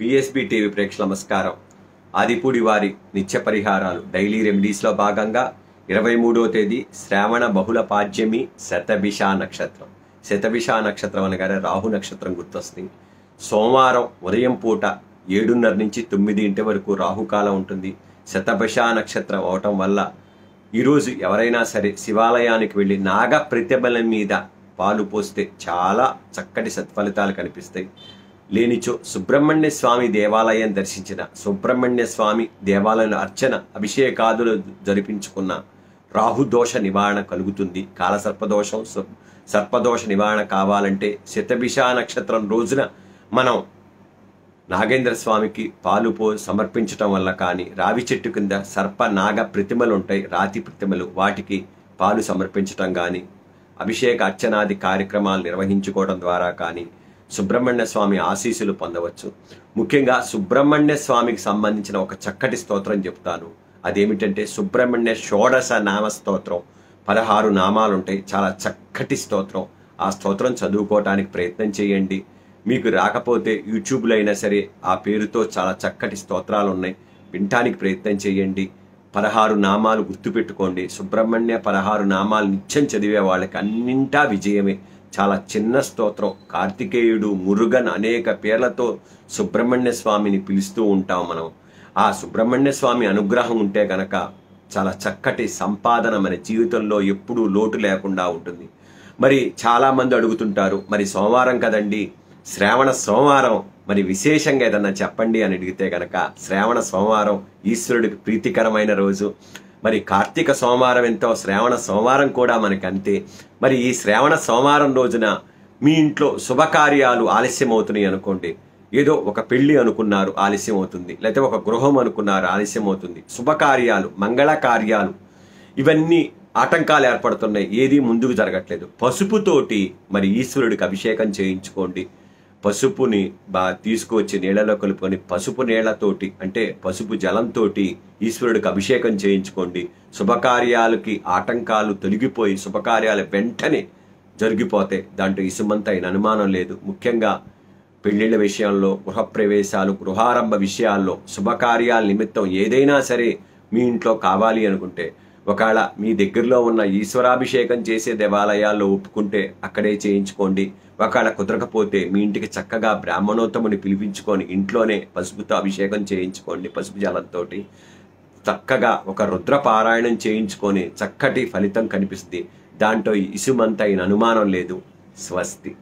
BSB TV ప్రేక్షకుల నమస్కారం ఆదిపూడి వారి నిత్య పరిహారాలు డైలీ రెమెడీస్లో భాగంగా ఇరవై మూడవ తేదీ శ్రావణ బహుళ పాడ్యమి శతభిష నక్షత్రం శతభిష నక్షత్రం అనగానే రాహు నక్షత్రం గుర్తొస్తుంది సోమవారం ఉదయం పూట ఏడున్నర నుంచి తొమ్మిదింటి వరకు రాహుకాలం ఉంటుంది శతభిష నక్షత్రం అవటం వల్ల ఈరోజు ఎవరైనా సరే శివాలయానికి వెళ్ళి నాగ ప్రతిబలం మీద పాలు పోస్తే చాలా చక్కటి సత్ఫలితాలు కనిపిస్తాయి లేనిచో సుబ్రహ్మణ్య స్వామి దేవాలయం దర్శించిన సుబ్రహ్మణ్య స్వామి దేవాలయం అర్చన అభిషేకాదులు జరిపించుకున్న రాహుదోష నివారణ కలుగుతుంది కాలసర్పదోషం సర్పదోష నివారణ కావాలంటే శతభిషా నక్షత్రం రోజున మనం నాగేంద్ర స్వామికి పాలు పో సమర్పించటం వల్ల కానీ రావి చెట్టు కింద సర్ప నాగ ప్రతిమలు ఉంటాయి రాతి ప్రతిమలు వాటికి పాలు సమర్పించటం కానీ అభిషేక అర్చనాది కార్యక్రమాలు నిర్వహించుకోవడం ద్వారా కానీ సుబ్రహ్మణ్య స్వామి ఆశీస్సులు పొందవచ్చు ముఖ్యంగా సుబ్రహ్మణ్య స్వామికి సంబంధించిన ఒక చక్కటి స్తోత్రం చెప్తాను అదేమిటంటే సుబ్రహ్మణ్య షోడశ నామ స్తోత్రం పదహారు నామాలు ఉంటాయి చాలా చక్కటి స్తోత్రం ఆ స్తోత్రం చదువుకోవటానికి ప్రయత్నం చేయండి మీకు రాకపోతే యూట్యూబ్లో అయినా సరే ఆ పేరుతో చాలా చక్కటి స్తోత్రాలు ఉన్నాయి వినటానికి ప్రయత్నం చేయండి పదహారు నామాలు గుర్తుపెట్టుకోండి సుబ్రహ్మణ్య పదహారు నామాలు నిత్యం చదివే వాళ్ళకి అన్నింటా విజయమే చాలా చిన్న స్తోత్రం కార్తికేయుడు మురుగన్ అనేక పేర్లతో సుబ్రహ్మణ్య స్వామిని పిలుస్తూ ఉంటాం మనం ఆ సుబ్రహ్మణ్య స్వామి అనుగ్రహం ఉంటే గనక చాలా చక్కటి సంపాదన మన జీవితంలో ఎప్పుడూ లోటు లేకుండా ఉంటుంది మరి చాలామంది అడుగుతుంటారు మరి సోమవారం కదండి శ్రావణ సోమవారం మరి విశేషంగా ఏదన్నా చెప్పండి అని అడిగితే గనక శ్రావణ సోమవారం ఈశ్వరుడికి ప్రీతికరమైన రోజు మరి కార్తీక సోమవారం ఎంతో శ్రావణ సోమవారం కూడా మనకు అంతే మరి ఈ శ్రావణ సోమవారం రోజున మీ ఇంట్లో శుభకార్యాలు ఆలస్యం అవుతున్నాయి అనుకోండి ఏదో ఒక పెళ్లి అనుకున్నారు ఆలస్యం అవుతుంది లేకపోతే ఒక గృహం అనుకున్నారు ఆలస్యం అవుతుంది శుభకార్యాలు మంగళ కార్యాలు ఇవన్నీ ఆటంకాలు ఏర్పడుతున్నాయి ఏది ముందుకు జరగట్లేదు పసుపుతోటి మరి ఈశ్వరుడికి అభిషేకం చేయించుకోండి పసుపుని బా తీసుకువచ్చి నీళ్ళలో కలుపుకొని పసుపు నీళ్లతోటి అంటే పసుపు జలంతో ఈశ్వరుడికి అభిషేకం చేయించుకోండి శుభకార్యాలకి ఆటంకాలు తొలగిపోయి శుభకార్యాలు వెంటనే జరిగిపోతే దాంట్లో ఇసుమంతా ఆయన అనుమానం లేదు ముఖ్యంగా పెళ్లిళ్ళ విషయంలో గృహప్రవేశాలు గృహారంభ విషయాల్లో శుభకార్యాల నిమిత్తం ఏదైనా సరే మీ ఇంట్లో కావాలి అనుకుంటే ఒకవేళ మీ దగ్గరలో ఉన్న ఈశ్వరాభిషేకం చేసే దేవాలయాల్లో ఒప్పుకుంటే అక్కడే చేయించుకోండి ఒకవేళ కుదరకపోతే మీ ఇంటికి చక్కగా బ్రాహ్మణోత్తముని పిలిపించుకొని ఇంట్లోనే పసుపుతో అభిషేకం చేయించుకోండి పసుపు జలంతో చక్కగా ఒక రుద్రపారాయణం చేయించుకొని చక్కటి ఫలితం కనిపిస్తుంది దాంట్లో అయిన అనుమానం లేదు స్వస్తి